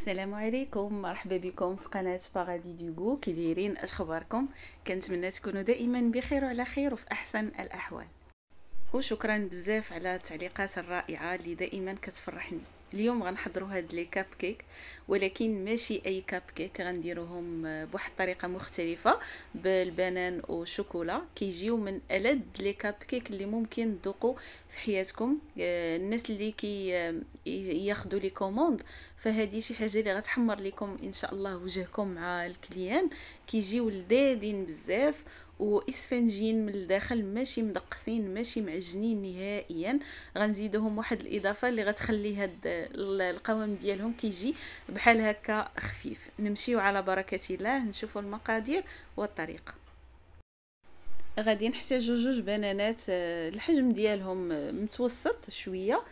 السلام عليكم مرحبا بكم في قناه باغادي دوغو كي دايرين اش اخباركم كنتمنى تكونوا دائما بخير وعلى خير وفي احسن الاحوال وشكرا بزاف على التعليقات الرائعه اللي دائما كتفرحني اليوم غنحضروا هاد لي كاب كيك ولكن ماشي اي كاب كيك غنديروهم بواحد الطريقه مختلفه بالبنان وشوكولا كيجيو من الد لي كاب كيك اللي ممكن تذوقوا في حياتكم آه، الناس اللي كي آه، ياخذوا لي كوموند فهذه شي حاجه اللي غتحمر لكم ان شاء الله وجهكم مع الكليان كيجيو لذاذين بزاف واسفنجين من الداخل ماشي مدقسين ماشي معجنين نهائيا غنزيدوهم واحد الاضافه اللي غتخلي هاد القوام ديالهم كيجي بحال هكا خفيف نمشيو على بركه الله نشوفوا المقادير والطريقه غادي نحتاجو جوج بنانات آه، الحجم ديالهم آه، متوسط شويه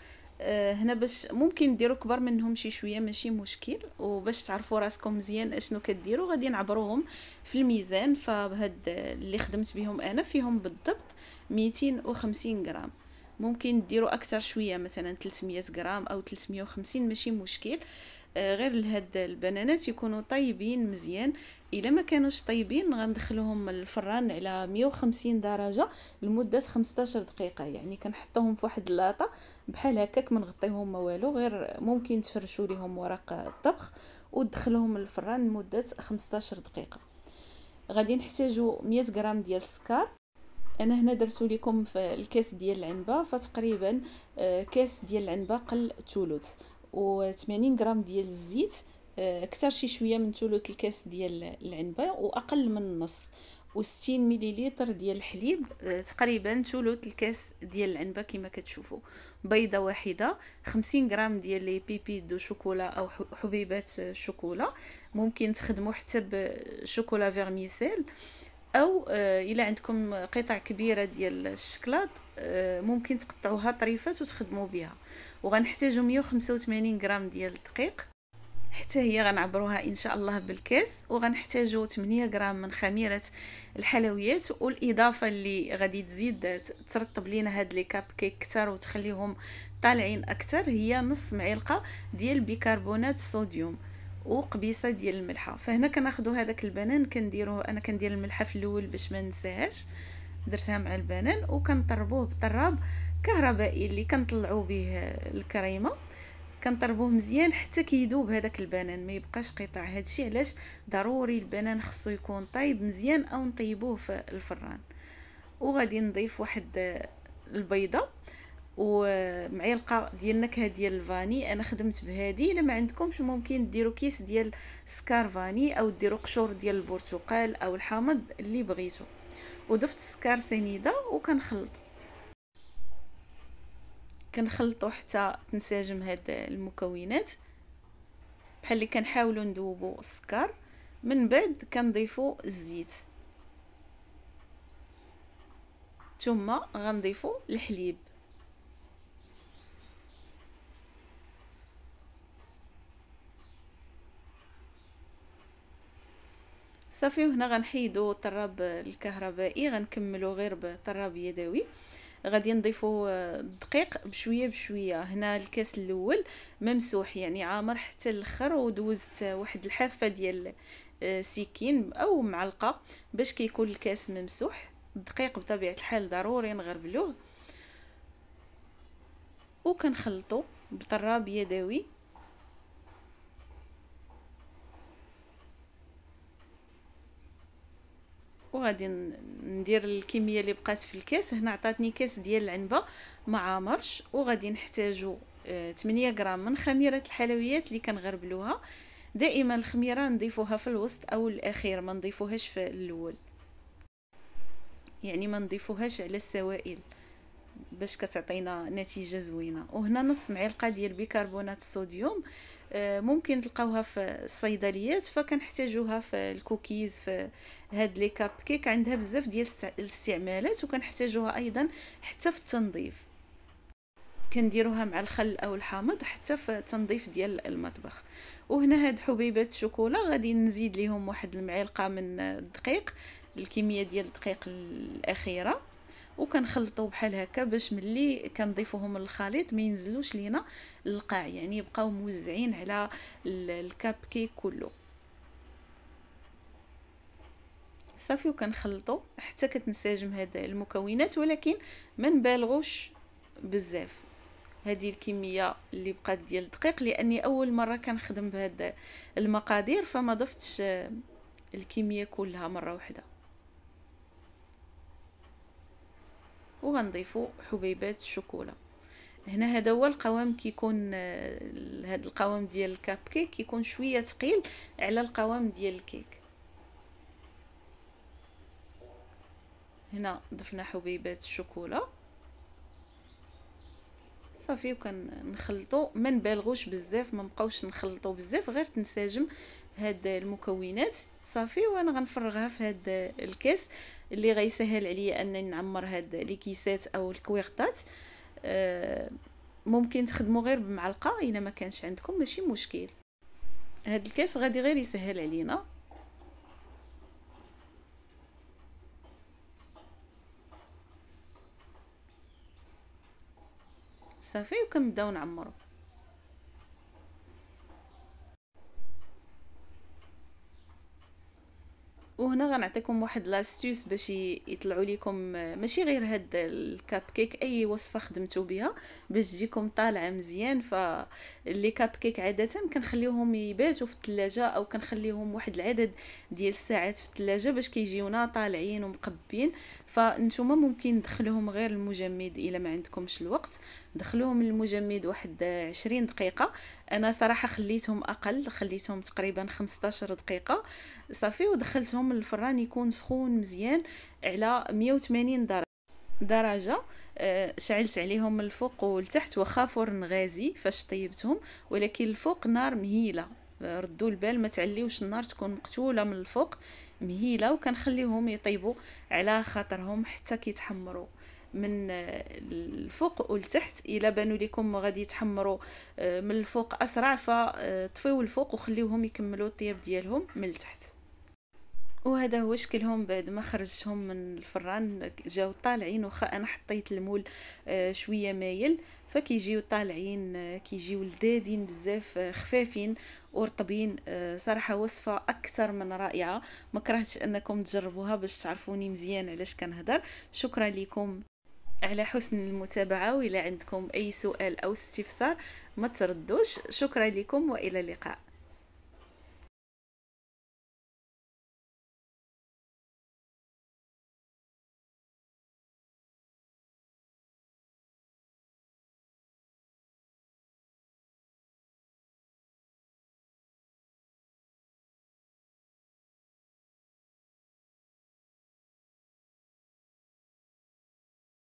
آه، هنا باش ممكن ديروا كبر منهم شي شويه ماشي مشكل وباش تعرفوا راسكم مزيان اشنو كديروا غادي نعبروهم في الميزان فبهاد اللي خدمت بهم انا فيهم بالضبط 250 غرام ممكن ديروا اكثر شويه مثلا 300 غرام او 350 ماشي مشكل غير هاد البنانات يكونوا طيبين مزيان الا ما كانوش طيبين غندخلوهم الفران على 150 درجه لمده 15 دقيقه يعني كنحطوهم في واحد اللاطه بحال هكاك ما نغطيهم ما والو غير ممكن تفرشوا ليهم ورق الطبخ ودخلوهم الفران لمده 15 دقيقه غادي نحتاجو 100 غرام ديال السكر انا هنا درتو لكم في الكاس ديال العنبه فتقريبا آه، كاس ديال العنبه قل ثلث و80 غرام ديال الزيت آه، اكثر شي شويه من ثلث الكاس ديال العنبه واقل من النص و60 مليلتر ديال الحليب آه، تقريبا ثلث الكاس ديال العنبه كما كتشوفوا بيضه واحده 50 غرام ديال لي بيبي دو شوكولا او حبيبات الشوكولا ممكن تخدموا حتى بشوكولا فيرميسيل او آه، الا عندكم قطع كبيره ديال الشكلاط آه، ممكن تقطعوها طريفات وتخدموا بها وغنحتاجوا 185 غرام ديال الدقيق حتى هي غنعبروها ان شاء الله بالكاس وغنحتاجوا 8 غرام من خميره الحلويات والاضافه اللي غادي تزيد ترطب لينا هاد لي كاب كيك كتر وتخليهم طالعين اكثر هي نص معلقه ديال بيكربونات الصوديوم وقبيصه ديال الملحه فهنا كناخذوا هذاك البنان كنديروه انا كندير الملحه في الاول باش ما ننساهاش درتها مع البنان وكنطربوه بطراب كهربائي اللي كنطلعوا به الكريمه كنطربوه مزيان حتى كيدوب هذاك البنان ما يبقاش قطع هادشي علاش ضروري البنان خصو يكون طايب مزيان او نطيبوه في الفران وغادي نضيف واحد البيضه ومعلقه ديال النكهه ديال الفاني انا خدمت بهادي الا ما عندكمش ممكن ديروا كيس ديال سكار فاني او ديروا قشور ديال البرتقال او الحامض اللي بغيتو وضفت سكر سنيده وكنخلط كنخلطو حتى تنسجم هاد المكونات بحال اللي كنحاولوا نذوبوا السكر من بعد كنضيفو الزيت ثم غنضيفو الحليب صافي وهنا غنحيدو الطراب الكهربائي غنكملو غير بطراب يدوي غادي نضيفو الدقيق بشويه بشويه هنا الكاس الاول ممسوح يعني عامر حتى الاخر ودوزت واحد الحافه ديال آه، سكين او معلقه باش كيكون الكاس ممسوح الدقيق بطبيعه الحال ضروري نغربلوه وكنخلطو بطراب يدوي وغادي ندير الكميه اللي بقات في الكاس هنا عطاتني كاس ديال العنبه مع مرش وغادي نحتاجو 8 آه، غرام من خميره الحلويات اللي كنغربلوها دائما الخميره نضيفوها في الوسط او الاخير ما نضيفوهاش في الاول يعني ما نضيفوهاش على السوائل باش كتعطينا نتيجه زوينه وهنا نص معلقه ديال بيكربونات الصوديوم آه، ممكن تلقاوها في الصيدليات فكنحتاجوها في الكوكيز في هاد لي كاب كيك عندها بزاف ديال الاستعمالات وكنحتاجوها ايضا حتى في التنظيف كنديروها مع الخل او الحامض حتى في التنظيف ديال المطبخ وهنا هاد حبيبات الشوكولا غادي نزيد ليهم واحد المعلقه من الدقيق الكميه ديال الدقيق الاخيره وكنخلطوا بحال هكا باش ملي كنضيفوهم للخليط ما ينزلوش لينا القاع يعني يبقاو موزعين على الكاب كيك كله صافي وكنخلطوا حتى كتنسجم هاد المكونات ولكن ما نبالغوش بزاف هذه الكميه اللي بقات ديال الدقيق لاني اول مره كنخدم بهاد المقادير فما ضفتش الكميه كلها مره واحده وغنضيفو حبيبات الشوكولا هنا هذا هو القوام كيكون هذا آه، القوام ديال الكاب كيك كيكون شويه ثقيل على القوام ديال الكيك هنا ضفنا حبيبات الشوكولا صافي وكنخلطو ما نبالغوش بزاف ما نبقاوش نخلطو بزاف غير تنسجم هاد المكونات صافي وانا غنفرغها في هاد الكاس اللي غيسهل عليا انني نعمر هاد كيسات او الكويغطات آه، ممكن تخدموا غير بمعلقه الا ما كانش عندكم ماشي مشكل هاد الكاس غادي غير يسهل علينا صافي وكنبداو نعمرو غنعطيكم واحد لاستوس باش يطلعوا لكم ماشي غير هاد الكاب كيك اي وصفه خدمتو بها باش تجيكم طالعه مزيان فاللي كاب كيك عاده كنخليوهم يباتوا في الثلاجه او كنخليوهم واحد العدد ديال الساعات في الثلاجه باش كيجيونا طالعين ومقبين فانتوما ممكن تدخلوهم غير المجمد الا ما عندكمش الوقت دخلوهم المجمد واحد 20 دقيقه انا صراحه خليتهم اقل خليتهم تقريبا 15 دقيقه صافي ودخلتهم الفرن الفران يكون سخون مزيان على 180 درجه درجه آه، شعلت عليهم من الفوق والتحت واخا فرن غازي فاش طيبتهم ولكن الفوق نار مهيله آه، ردوا البال ما تعليوش النار تكون مقتوله من الفوق مهيله وكنخليهم يطيبوا على خاطرهم حتى كيتحمروا من آه، الفوق والتحت الا بانوا لكم غادي يتحمروا من الفوق اسرع فطفيو الفوق وخليوهم يكملوا الطياب ديالهم من التحت وهذا هو شكلهم بعد ما خرجتهم من الفران جاو طالعين واخا انا حطيت المول آه، شويه مايل فكيجيو طالعين آه، كيجيو لذاذين بزاف آه، خفافين ورطبين صراحه وصفه اكثر من رائعه ما كرهتش انكم تجربوها باش تعرفوني مزيان علاش كنهضر شكرا لكم على حسن المتابعه وإلا عندكم اي سؤال او استفسار ما تردوش شكرا لكم والى اللقاء